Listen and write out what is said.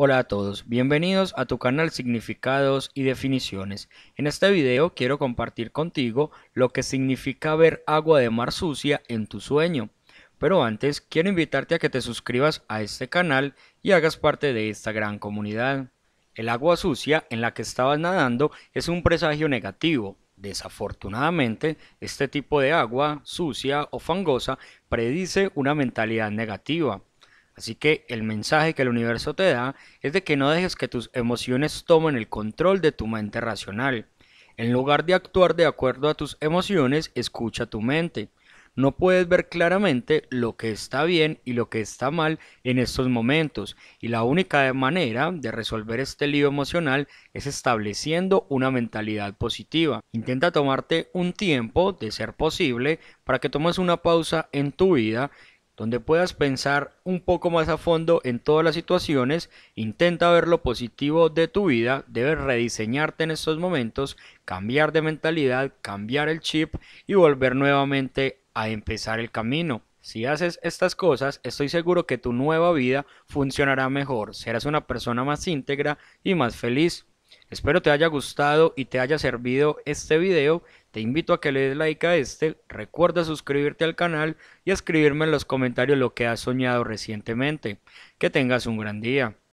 Hola a todos, bienvenidos a tu canal Significados y Definiciones. En este video quiero compartir contigo lo que significa ver agua de mar sucia en tu sueño. Pero antes quiero invitarte a que te suscribas a este canal y hagas parte de esta gran comunidad. El agua sucia en la que estabas nadando es un presagio negativo. Desafortunadamente, este tipo de agua sucia o fangosa predice una mentalidad negativa Así que el mensaje que el universo te da es de que no dejes que tus emociones tomen el control de tu mente racional. En lugar de actuar de acuerdo a tus emociones, escucha tu mente. No puedes ver claramente lo que está bien y lo que está mal en estos momentos, y la única manera de resolver este lío emocional es estableciendo una mentalidad positiva. Intenta tomarte un tiempo, de ser posible, para que tomes una pausa en tu vida donde puedas pensar un poco más a fondo en todas las situaciones, intenta ver lo positivo de tu vida, debes rediseñarte en estos momentos, cambiar de mentalidad, cambiar el chip y volver nuevamente a empezar el camino. Si haces estas cosas, estoy seguro que tu nueva vida funcionará mejor, serás una persona más íntegra y más feliz. Espero te haya gustado y te haya servido este video. Te invito a que le des like a este, recuerda suscribirte al canal y escribirme en los comentarios lo que has soñado recientemente. Que tengas un gran día.